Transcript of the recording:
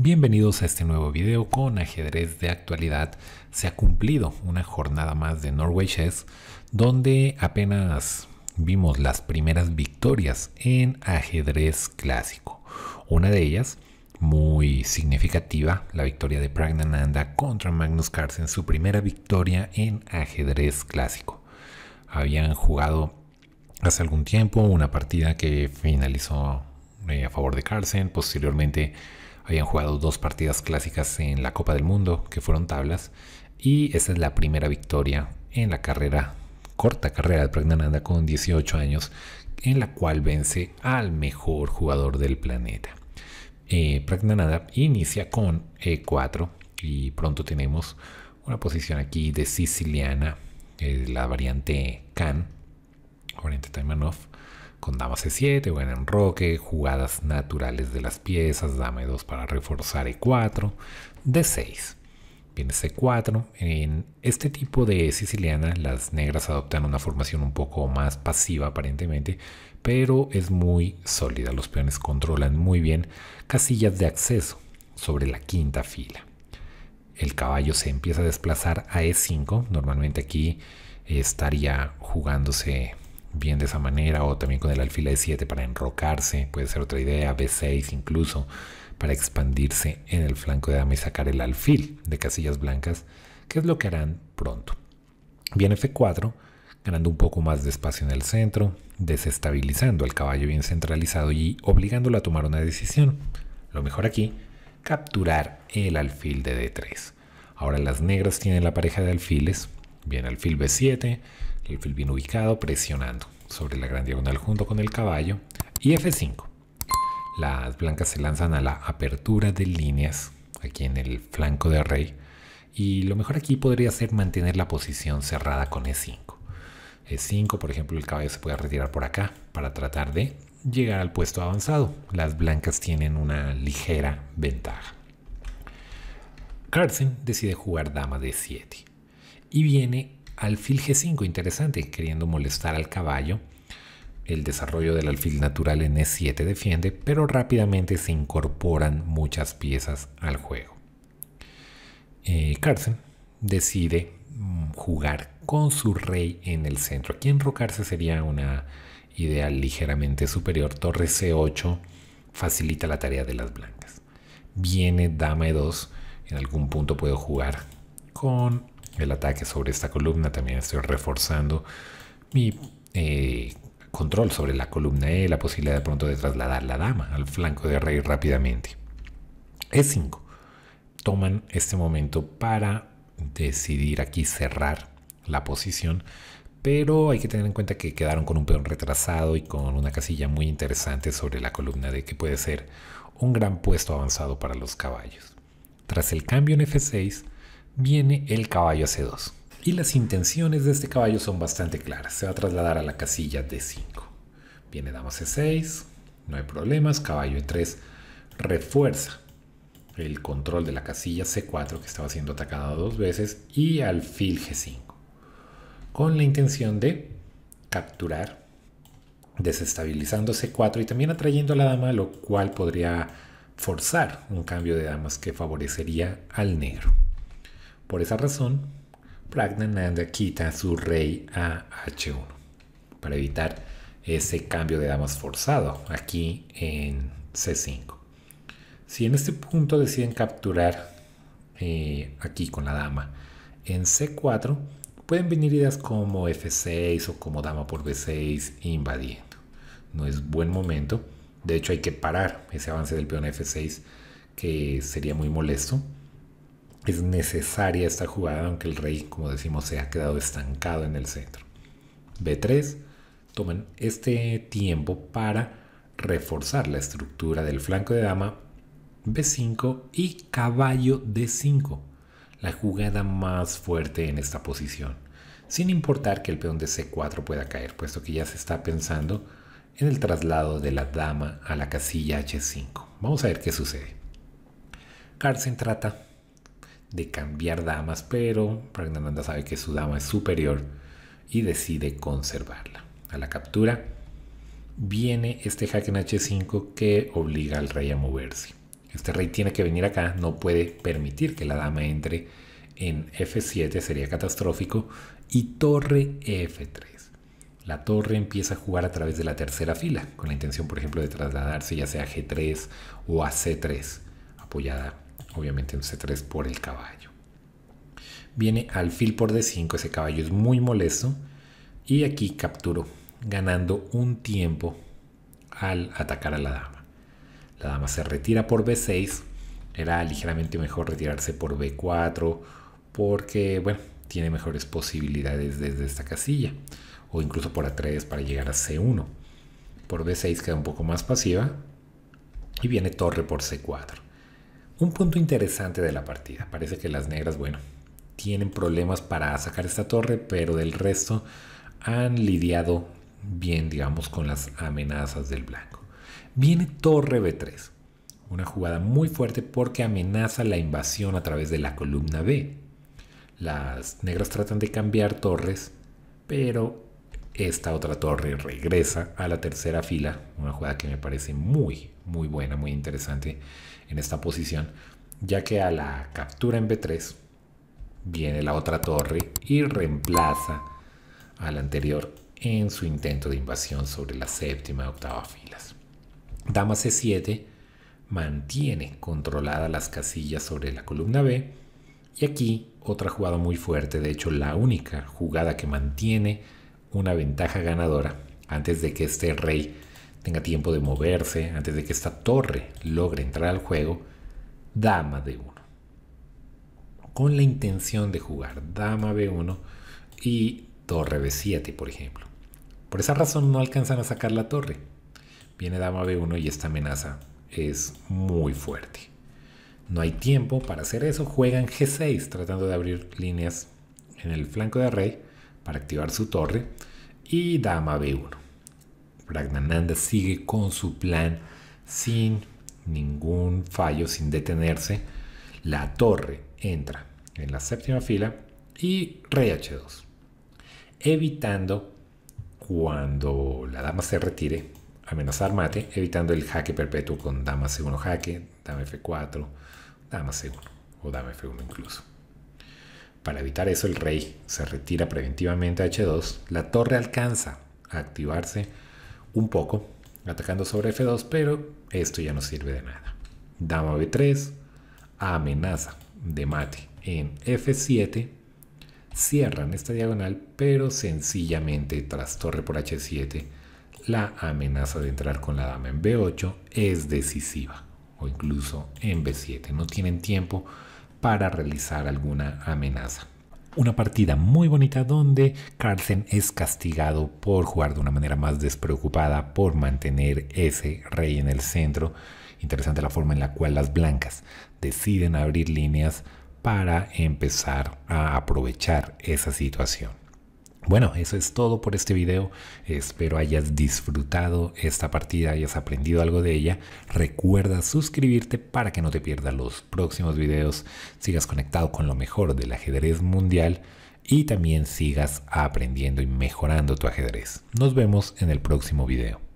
Bienvenidos a este nuevo video con ajedrez de actualidad. Se ha cumplido una jornada más de Norway Chess, donde apenas vimos las primeras victorias en ajedrez clásico. Una de ellas, muy significativa, la victoria de Pragnananda contra Magnus Carlsen, su primera victoria en ajedrez clásico. Habían jugado hace algún tiempo una partida que finalizó eh, a favor de Carlsen. Posteriormente habían jugado dos partidas clásicas en la Copa del Mundo, que fueron tablas. Y esa es la primera victoria en la carrera, corta carrera de Pragnananda con 18 años, en la cual vence al mejor jugador del planeta. Eh, Pragnananda inicia con E4 y pronto tenemos una posición aquí de siciliana, eh, la variante Khan, variante Taimanov, con dama c7, e en roque, jugadas naturales de las piezas, dame 2 para reforzar e4, d6. Viene c4. En este tipo de siciliana las negras adoptan una formación un poco más pasiva aparentemente, pero es muy sólida. Los peones controlan muy bien casillas de acceso sobre la quinta fila. El caballo se empieza a desplazar a e5. Normalmente aquí estaría jugándose bien de esa manera o también con el alfil E7 para enrocarse, puede ser otra idea, B6 incluso, para expandirse en el flanco de dama y sacar el alfil de casillas blancas, que es lo que harán pronto. Bien F4, ganando un poco más de espacio en el centro, desestabilizando al caballo bien centralizado y obligándolo a tomar una decisión. Lo mejor aquí, capturar el alfil de D3. Ahora las negras tienen la pareja de alfiles, bien alfil B7, el alfil bien ubicado, presionando sobre la gran diagonal junto con el caballo. Y F5. Las blancas se lanzan a la apertura de líneas, aquí en el flanco de rey. Y lo mejor aquí podría ser mantener la posición cerrada con E5. E5, por ejemplo, el caballo se puede retirar por acá para tratar de llegar al puesto avanzado. Las blancas tienen una ligera ventaja. Carlsen decide jugar dama de 7 y viene Alfil G5, interesante, queriendo molestar al caballo. El desarrollo del alfil natural en E7 defiende, pero rápidamente se incorporan muchas piezas al juego. Eh, Carlsen decide mm, jugar con su rey en el centro. Aquí enrocarse sería una idea ligeramente superior. Torre C8 facilita la tarea de las blancas. Viene dama E2. En algún punto puedo jugar con el ataque sobre esta columna. También estoy reforzando mi eh, control sobre la columna E, la posibilidad de pronto de trasladar la dama al flanco de rey rápidamente. E5. Toman este momento para decidir aquí cerrar la posición, pero hay que tener en cuenta que quedaron con un peón retrasado y con una casilla muy interesante sobre la columna D que puede ser un gran puesto avanzado para los caballos. Tras el cambio en F6, viene el caballo C2. Y las intenciones de este caballo son bastante claras. Se va a trasladar a la casilla D5. Viene dama C6, no hay problemas. Caballo E3 refuerza el control de la casilla C4 que estaba siendo atacada dos veces y alfil G5. Con la intención de capturar, desestabilizando C4 y también atrayendo a la dama, lo cual podría forzar un cambio de damas que favorecería al negro. Por esa razón, Pragnananda quita su rey a H1 para evitar ese cambio de damas forzado aquí en C5. Si en este punto deciden capturar eh, aquí con la dama en C4, pueden venir ideas como F6 o como dama por B6 invadiendo. No es buen momento. De hecho, hay que parar ese avance del peón F6 que sería muy molesto es necesaria esta jugada aunque el rey, como decimos, se ha quedado estancado en el centro. B3. Toman este tiempo para reforzar la estructura del flanco de dama. B5 y caballo D5. La jugada más fuerte en esta posición. Sin importar que el peón de C4 pueda caer, puesto que ya se está pensando en el traslado de la dama a la casilla H5. Vamos a ver qué sucede. Carlsen trata de cambiar damas, pero Ragnaranda sabe que su dama es superior y decide conservarla. A la captura viene este jaque en H5 que obliga al rey a moverse. Este rey tiene que venir acá, no puede permitir que la dama entre en F7, sería catastrófico, y torre F3. La torre empieza a jugar a través de la tercera fila, con la intención, por ejemplo, de trasladarse ya sea a G3 o a C3, apoyada obviamente un C3 por el caballo. Viene alfil por D5, ese caballo es muy molesto. Y aquí capturo, ganando un tiempo al atacar a la dama. La dama se retira por B6. Era ligeramente mejor retirarse por B4 porque, bueno, tiene mejores posibilidades desde esta casilla. O incluso por A3 para llegar a C1. Por B6 queda un poco más pasiva. Y viene torre por C4. Un punto interesante de la partida. Parece que las negras, bueno, tienen problemas para sacar esta torre, pero del resto han lidiado bien, digamos, con las amenazas del blanco. Viene torre B3. Una jugada muy fuerte porque amenaza la invasión a través de la columna B. Las negras tratan de cambiar torres, pero esta otra torre regresa a la tercera fila, una jugada que me parece muy, muy buena, muy interesante en esta posición, ya que a la captura en B3 viene la otra torre y reemplaza a la anterior en su intento de invasión sobre la séptima y octava filas. Dama C7 mantiene controladas las casillas sobre la columna B y aquí otra jugada muy fuerte, de hecho la única jugada que mantiene una ventaja ganadora antes de que este rey tenga tiempo de moverse, antes de que esta torre logre entrar al juego, dama de 1 Con la intención de jugar dama B1 y torre B7, por ejemplo. Por esa razón no alcanzan a sacar la torre. Viene dama B1 y esta amenaza es muy fuerte. No hay tiempo para hacer eso. Juegan G6 tratando de abrir líneas en el flanco de rey para activar su torre y dama b1. Ragnananda sigue con su plan sin ningún fallo, sin detenerse. La torre entra en la séptima fila y rey h2, evitando cuando la dama se retire amenazar mate, evitando el jaque perpetuo con dama c1 jaque, dama f4, dama c1 o dama f1 incluso. Para evitar eso, el rey se retira preventivamente a H2. La torre alcanza a activarse un poco, atacando sobre F2, pero esto ya no sirve de nada. Dama B3, amenaza de mate en F7. Cierran esta diagonal, pero sencillamente tras torre por H7, la amenaza de entrar con la dama en B8 es decisiva, o incluso en B7. No tienen tiempo para realizar alguna amenaza. Una partida muy bonita donde Carlsen es castigado por jugar de una manera más despreocupada, por mantener ese rey en el centro. Interesante la forma en la cual las blancas deciden abrir líneas para empezar a aprovechar esa situación. Bueno, eso es todo por este video. Espero hayas disfrutado esta partida, hayas aprendido algo de ella. Recuerda suscribirte para que no te pierdas los próximos videos, sigas conectado con lo mejor del ajedrez mundial y también sigas aprendiendo y mejorando tu ajedrez. Nos vemos en el próximo video.